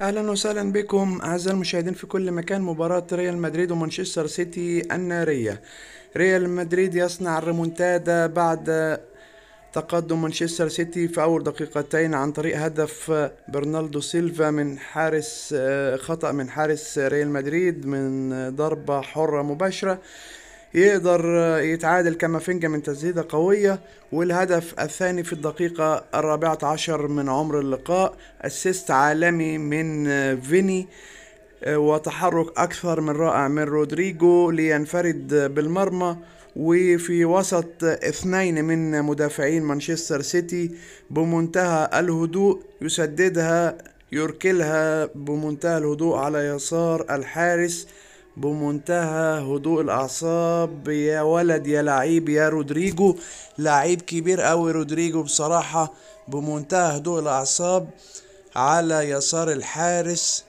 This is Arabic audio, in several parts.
اهلا وسهلا بكم اعزائي المشاهدين في كل مكان مباراة ريال مدريد ومانشستر سيتي النارية ريال مدريد يصنع الريمونتادا بعد تقدم مانشستر سيتي في اول دقيقتين عن طريق هدف برنالدو سيلفا من حارس خطأ من حارس ريال مدريد من ضربة حرة مباشرة يقدر يتعادل كامافينجا من تسديدة قوية والهدف الثاني في الدقيقة الرابعة عشر من عمر اللقاء اسيست عالمي من فيني وتحرك أكثر من رائع من رودريجو لينفرد بالمرمى وفي وسط اثنين من مدافعين مانشستر سيتي بمنتهى الهدوء يسددها يركلها بمنتهى الهدوء على يسار الحارس بمنتهى هدوء الاعصاب يا ولد يا لعيب يا رودريجو لعيب كبير قوي رودريجو بصراحه بمنتهى هدوء الاعصاب على يسار الحارس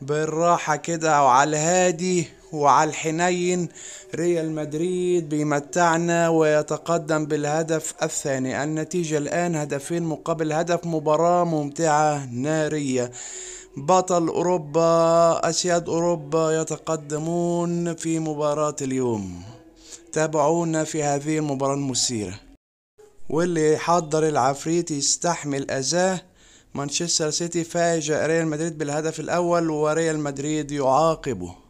بالراحه كده وعلى الهادي وعلى الحنين ريال مدريد بيمتعنا ويتقدم بالهدف الثاني النتيجة الآن هدفين مقابل هدف مباراة ممتعة نارية بطل أوروبا أسياد أوروبا يتقدمون في مباراة اليوم تابعونا في هذه المباراة المثيرة واللي حضر العفريت يستحمل أذاه مانشستر سيتي فاجأ ريال مدريد بالهدف الأول وريال مدريد يعاقبه